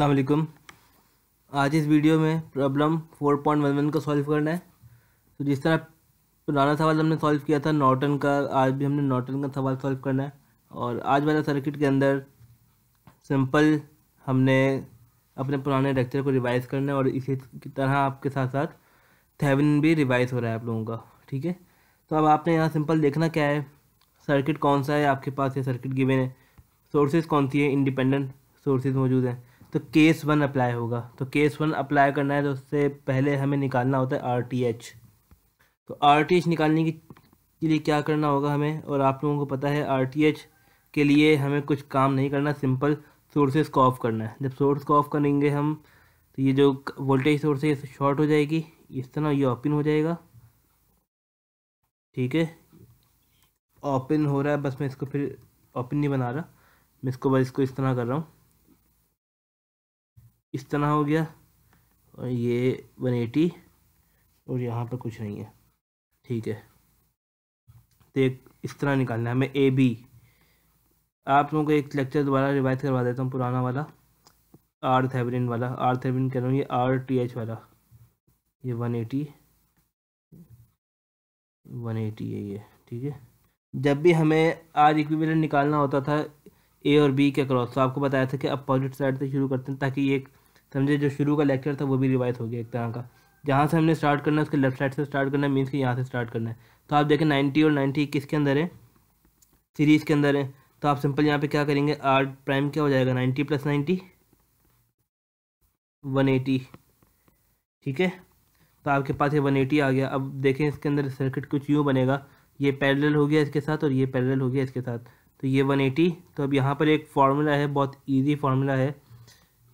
अस्सलाम आज इस वीडियो में प्रॉब्लम 4.11 का सॉल्व करना है तो जिस तरह पुराना सवाल हमने सॉल्व किया था नॉर्टन का आज भी हमने नॉर्टन का सवाल सॉल्व करना है और आज वाला सर्किट के अंदर सिंपल हमने अपने पुराने लेक्चर को रिवाइज करना है और इसी की तरह आपके साथ साथ थेविन भी रिवाइज हो रहा है आप लोगों का ठीक है तो अब आपने यहाँ सिंपल देखना क्या है सर्किट कौन सा है आपके पास ये सर्किट गिवन है सोर्सेज कौन सी है इंडिपेंडेंट सोर्सेज मौजूद हैं तो केस वन अप्लाई होगा तो केस वन अप्लाई करना है तो उससे पहले हमें निकालना होता है आर टी एच तो आर टी एच निकालने की के लिए क्या करना होगा हमें और आप लोगों को पता है आर टी एच के लिए हमें कुछ काम नहीं करना सिंपल सोर्सेज को ऑफ़ करना है जब सोर्स को ऑफ़ करेंगे हम तो ये जो वोल्टेज सोर्स है ये शॉर्ट हो जाएगी इस तरह ये ओपन हो जाएगा ठीक है ओपन हो रहा है बस मैं इसको फिर ओपन नहीं बना रहा मैं इसको बस इसको इस तरह कर रहा हूँ इस तरह हो गया और ये वन एटी और यहाँ पर कुछ नहीं है ठीक है तो एक इस तरह निकालना है हमें ए बी आप लोगों को एक लेक्चर दोबारा रिवाइज करवा देता हूँ पुराना वाला आर थेबरिन वाला आर थेवरिन कह रहा हूँ ये आर टी एच वाला ये वन एटी वन एटी है ये ठीक है जब भी हमें आर इक्विवेलेंट निकालना होता था ए और बी के क्रॉस तो आपको बताया था कि अपोजिट साइड से शुरू करते हैं ताकि एक समझे जो शुरू का लेक्चर था वो भी रिवाइज हो गया एक तरह का जहाँ से हमने स्टार्ट करना है उसके लेफ्ट साइड से स्टार्ट करना है मीन्स कि यहाँ से स्टार्ट करना है तो आप देखें नाइन्टी और नाइन्टी किसके अंदर है सीरीज़ के अंदर है तो आप सिंपल यहाँ पे क्या करेंगे आर प्राइम क्या हो जाएगा ninety plus ninety one eighty ठीक है तो आपके पास ये वन एटी आ गया अब देखें इसके अंदर सर्किट कुछ यूँ बनेगा ये पैरेलल हो गया इसके साथ और ये पैरेलल हो गया इसके साथ तो ये वन एटी तो अब यहाँ पर एक फार्मूला है बहुत ईजी फार्मूला है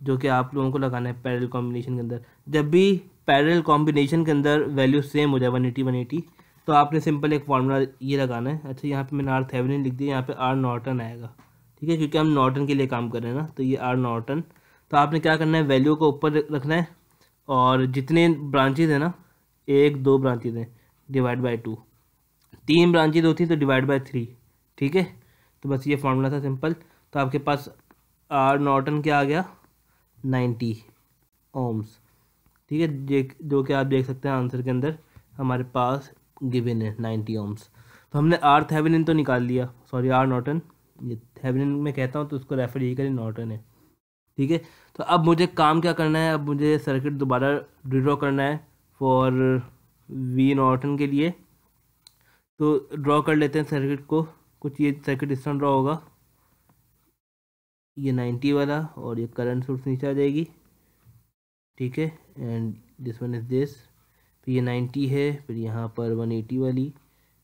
जो कि आप लोगों को लगाना है पैरल कॉम्बिनेशन के अंदर जब भी पैरल कॉम्बिनेशन के अंदर वैल्यू सेम हो जाए वन एटी वन एटी तो आपने सिंपल एक फार्मूला ये लगाना है अच्छा यहाँ पे मैंने आर थेवनिन लिख दिया यहाँ पे आर नॉर्टन आएगा ठीक है क्योंकि हम नॉर्टन के लिए काम कर रहे हैं ना तो ये आर नॉर्टन तो आपने क्या करना है वैल्यू को ऊपर रखना है और जितने ब्रांचेज हैं ना एक दो ब्रांचेज हैं डिवाइड बाई टू तीन ब्रांचेज होती तो डिवाइड बाई थ्री ठीक है तो बस ये फार्मूला था सिंपल तो आपके पास आर नॉर्टन क्या आ गया नाइन्टी ओम्स ठीक है देख जो कि आप देख सकते हैं आंसर के अंदर हमारे पास गिवन है नाइन्टी ओम्स तो हमने आर थेविनिन तो निकाल लिया सॉरी आर नॉटन ये थेविनिन में कहता हूँ तो उसको रेफर यही करें नॉटन है ठीक है तो अब मुझे काम क्या करना है अब मुझे सर्किट दोबारा ड्रॉ करना है फॉर वी नॉटन के लिए तो ड्रॉ कर लेते हैं सर्किट को कुछ ये सर्किट इस तरह ड्रॉ होगा ये नाइन्टी वाला और ये करंट सोर्स नीचे आ जाएगी ठीक है and this one is this फिर ये नाइन्टी है फिर यहाँ पर वन एटी वाली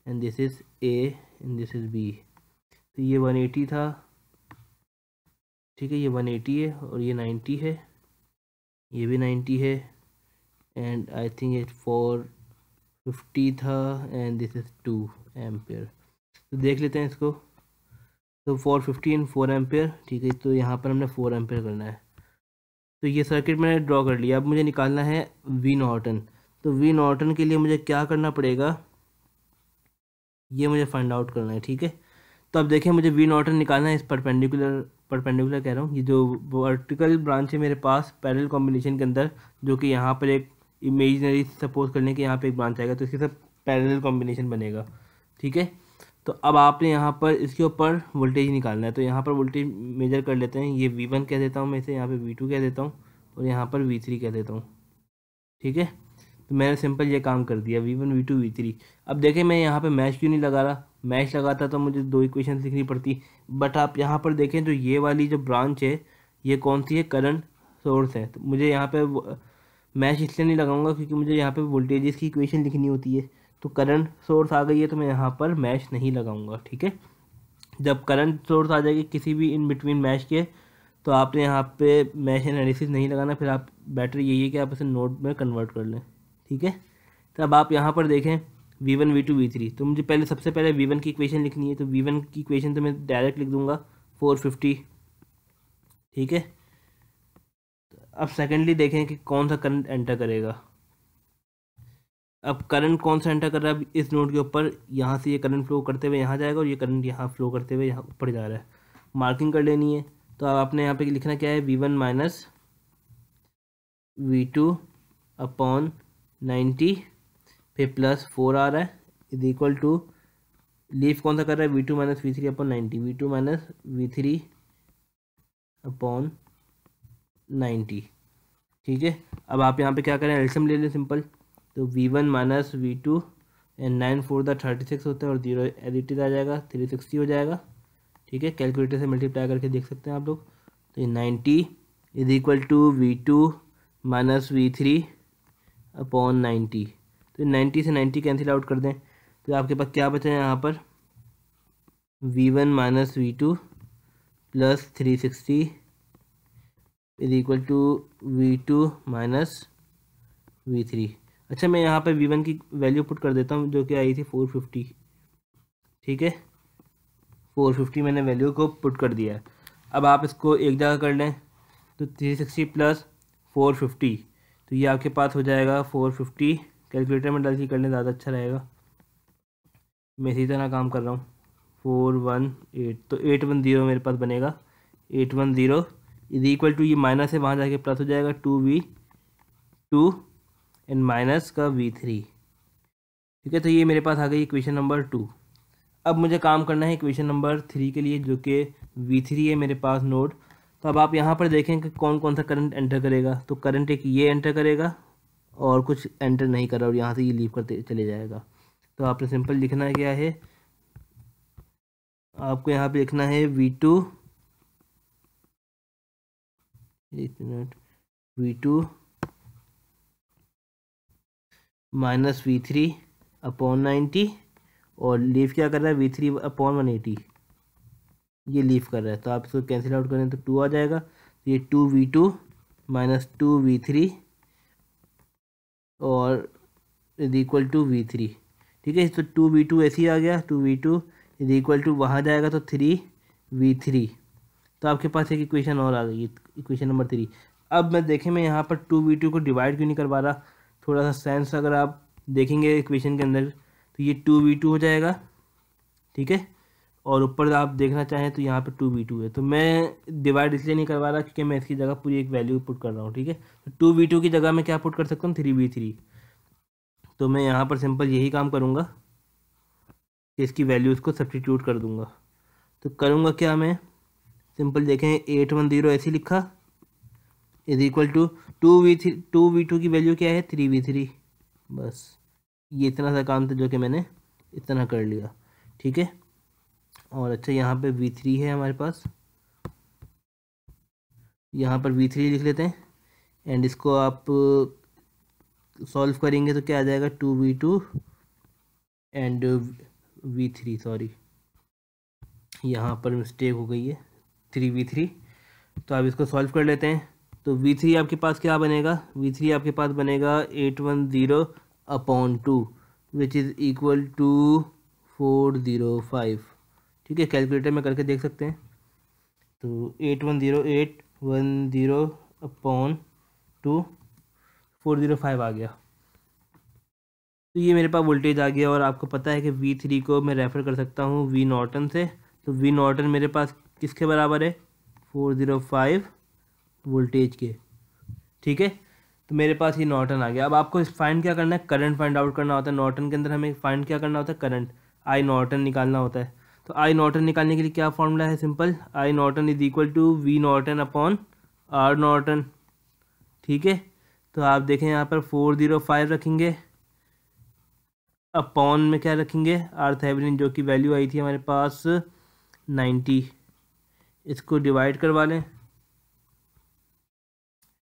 and this is A and this is B तो ये वन एटी था ठीक है ये वन एटी है और ये नाइन्टी है ये भी नाइन्टी है and I think it four fifty था and this is two ampere तो देख लेते हैं इसको तो फोर फिफ्टी फोर एम्पेयर ठीक है तो यहाँ पर हमने फोर एम्पेयर करना है तो ये सर्किट मैंने ड्रॉ कर लिया अब मुझे निकालना है वी नॉटन तो वी नॉटन के लिए मुझे क्या करना पड़ेगा ये मुझे फाइंड आउट करना है ठीक है तो अब देखिए मुझे वी नॉटन निकालना है इस परपेंडिकुलर परपेंडिकुलर कह रहा हूँ ये जो वर्टिकल ब्रांच है मेरे पास पैरल कॉम्बिनेशन के अंदर जो कि यहाँ पर एक इमेजनरी सपोज करने के यहाँ पर एक ब्रांच आएगा तो इसके साथ पैरल कॉम्बिनेशन बनेगा ठीक है तो अब आपने यहाँ पर इसके ऊपर वोल्टेज निकालना है तो यहाँ पर वोल्टेज मेजर कर लेते हैं ये वी वन कह देता हूँ मैं इसे यहाँ पे वी टू कह देता हूँ और यहाँ पर वी थ्री कह देता हूँ ठीक है तो मैंने सिंपल ये काम कर दिया V one V two V three अब देखें मैं यहाँ पर मैच क्यों नहीं लगा रहा मैच लगाता तो मुझे दो इक्वेशन लिखनी पड़ती बट आप यहाँ पर देखें तो ये वाली जो ब्रांच है ये कौन सी है करंट सोर्स है तो मुझे यहाँ पर मैच इसलिए नहीं लगाऊंगा क्योंकि मुझे यहाँ पे वोल्टेजेस की इक्वेशन लिखनी होती है तो करंट सोर्स आ गई है तो मैं यहाँ पर मैश नहीं लगाऊंगा ठीक है जब करंट सोर्स आ जाएगी किसी भी इन बिटवीन मैश के तो आपने यहाँ पे मैश एनालिसिस नहीं लगाना फिर आप बैटरी यही है कि आप इसे नोट में कन्वर्ट कर लें ठीक है तो अब आप यहाँ पर देखें V one V two V three तो मुझे पहले सबसे पहले वी वन की इक्वेशन लिखनी है तो वी वन की इक्वेशन तो मैं डायरेक्ट लिख दूंगा फोर फिफ्टी ठीक है अब सेकेंडली देखें कि कौन सा करंट एंटर करेगा अब करंट कौन सा एंटर कर रहा है इस नोड के ऊपर यहाँ से ये करंट फ्लो करते हुए यहाँ जाएगा और ये करंट यहाँ फ्लो करते हुए यहाँ ऊपर जा रहा है मार्किंग कर लेनी है तो अब आपने यहाँ पे लिखना क्या है V one minus V two upon ninety फिर प्लस फोर आ रहा है इज इक्वल टू लीफ कौन सा कर रहा है V two minus V three upon ninety V two minus V three upon ninety ठीक है अब आप यहाँ पे क्या करें एल्शियम ले लें सिंपल तो V one minus V two and nine four था थर्टी सिक्स होता है और जीरो एडिटेड आ जाएगा थ्री सिक्सटी हो जाएगा ठीक है कैलकुलेटर से मल्टीप्लाई करके देख सकते हैं आप लोग तो ये ninety is equal to V two minus V three upon ninety तो नाइन्टी से नाइन्टी कैंसिल आउट कर दें तो आपके पास क्या बचा है यहाँ पर V one minus V two plus three sixty is equal to V two minus V three अच्छा मैं यहाँ पे वी की वैल्यू पुट कर देता हूँ जो कि आई थी फोर फिफ्टी ठीक है फोर फिफ्टी मैंने वैल्यू को पुट कर दिया है अब आप इसको एक जगह कर लें तो three sixty plus four fifty तो ये आपके पास हो जाएगा फोर फिफ्टी कैलकुलेटर में डाल के कर लें ज़्यादा अच्छा रहेगा मैं इसी तरह काम कर रहा हूँ फोर वन एट तो एट वन ज़ीरो मेरे पास बनेगा eight one zero is equal to ये माइनस है वहाँ जाके प्लस हो जाएगा two V two and minus का वी थ्री ठीक है तो ये मेरे पास आ गई इक्वेशन नंबर टू अब मुझे काम करना है इक्वेशन नंबर थ्री के लिए जो कि वी थ्री है मेरे पास नोड तो अब आप यहाँ पर देखें कि कौन कौन सा करंट एंटर करेगा तो करंट एक ये एंटर करेगा और कुछ एंटर नहीं कर रहा और यहाँ से ये लीव करते चले जाएगा तो आपने सिंपल लिखना क्या है आपको यहाँ पे लिखना है वी टू एक minute V two minus V three upon ninety और लीफ क्या कर रहा है V three upon one eighty ये लीफ कर रहा है तो आप इसको कैंसिल आउट करें तो टू आ जाएगा तो ये two V two minus two V three और is equal to V three ठीक है तो टू वी टू ऐसे ही आ गया two V two is equal to वहाँ जाएगा तो थ्री वी थ्री तो आपके पास एक इक्वेशन और आ गई इक्वेशन नंबर थ्री अब मैं देखें मैं यहाँ पर टू वी टू को डिवाइड क्यों नहीं करवा रहा थोड़ा सा साइंस अगर आप देखेंगे इक्वेशन के अंदर तो ये टू बी टू हो जाएगा ठीक है और ऊपर आप देखना चाहें तो यहाँ पे टू बी टू है तो मैं डिवाइड इसलिए नहीं करवा रहा क्योंकि मैं इसकी जगह पूरी एक वैल्यू पुट कर रहा हूँ ठीक है तो टू बी टू की जगह मैं क्या पुट कर सकता हूँ थ्री बी थ्री तो मैं यहाँ पर सिंपल यही काम करूँगा कि इसकी वैल्यू इसको सब्सटीट्यूट कर दूँगा तो करूँगा क्या मैं सिंपल देखें एट वन ज़ीरो ऐसे लिखा is equal to two V three two V two की वैल्यू क्या है थ्री वी थ्री बस ये इतना सा काम था जो कि मैंने इतना कर लिया ठीक है और अच्छा यहाँ पे वी थ्री है हमारे पास यहाँ पर वी थ्री लिख लेते हैं एंड इसको आप सॉल्व करेंगे तो क्या आ जाएगा two V two and V three sorry यहाँ पर मिस्टेक हो गई है थ्री वी थ्री तो आप इसको सॉल्व कर लेते हैं तो वी थ्री आपके पास क्या बनेगा वी थ्री आपके पास बनेगा eight one zero upon two which is equal to four zero five ठीक है कैलकुलेटर में करके देख सकते हैं तो eight one zero eight one zero upon two four zero five आ गया तो ये मेरे पास वोल्टेज आ गया और आपको पता है कि वी थ्री को मैं रेफ़र कर सकता हूँ वी नॉटन से तो वी नॉटन मेरे पास किसके बराबर है फोर ज़ीरो फाइव वोल्टेज के ठीक है तो मेरे पास ये नॉर्टन आ गया अब आपको फाइंड क्या करना है करंट फाइंड आउट करना होता है नॉर्टन के अंदर हमें फाइंड क्या करना होता है करंट आई नॉर्टन निकालना होता है तो आई नॉर्टन निकालने के लिए क्या फॉर्मूला है simple I Norton is equal to V Norton upon R Norton ठीक है तो आप देखें यहाँ पर फोर जीरो फाइव रखेंगे अपॉन में क्या रखेंगे आर थैबरिन जो कि वैल्यू आई थी हमारे पास नाइन्टी इसको डिवाइड करवा लें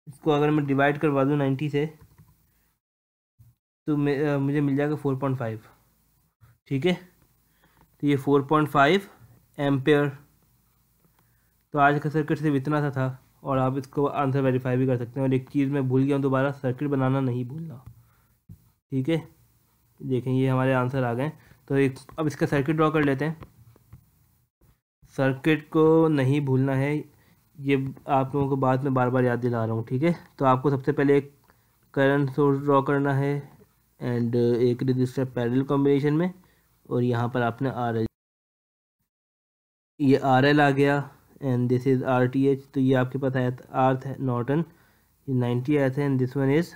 इसको अगर मैं डिवाइड करवा दूँ नाइन्टी से तो मुझे मिल जाएगा फोर पॉइंट फाइव ठीक है तो ये फोर पॉइंट फाइव एम्पेयर तो आज का सर्किट सिर्फ इतना सा था और आप इसको आंसर वेरीफाई भी कर सकते हैं और एक चीज़ मैं भूल गया हूँ दोबारा सर्किट बनाना नहीं भूलना ठीक है देखें ये हमारे आंसर आ गए तो एक अब इसका सर्किट ड्रॉ कर लेते हैं सर्किट को नहीं भूलना है ये आप लोगों को बाद में बार बार याद दिला रहा हूँ ठीक है तो आपको सबसे पहले एक करंट सोर्स ड्रॉ करना है एंड एक रजिस्टर पैरल कॉम्बिनेशन में और यहाँ पर आपने आर एल ये आर एल आ गया and this is R T H तो ये आपके पास आया था आर्थ नॉटन ये नाइन्टी आया था and this one is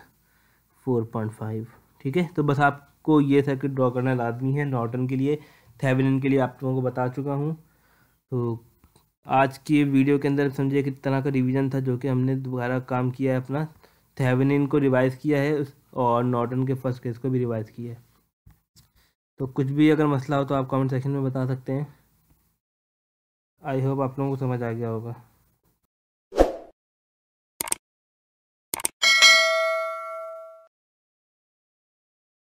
four point five ठीक है तो बस आपको ये सर्किट ड्रॉ करना लाजमी है नॉटन के लिए थेविन के लिए आप लोगों को बता चुका हूँ तो आज की वीडियो के अंदर समझिए कि तरह का रिवीजन था जो कि हमने दोबारा काम किया है अपना थेवनिन को रिवाइज़ किया है और नॉर्टन के फर्स्ट केस को भी रिवाइज़ किया है तो कुछ भी अगर मसला हो तो आप कमेंट सेक्शन में बता सकते हैं आई होप आप लोगों को समझ आ गया होगा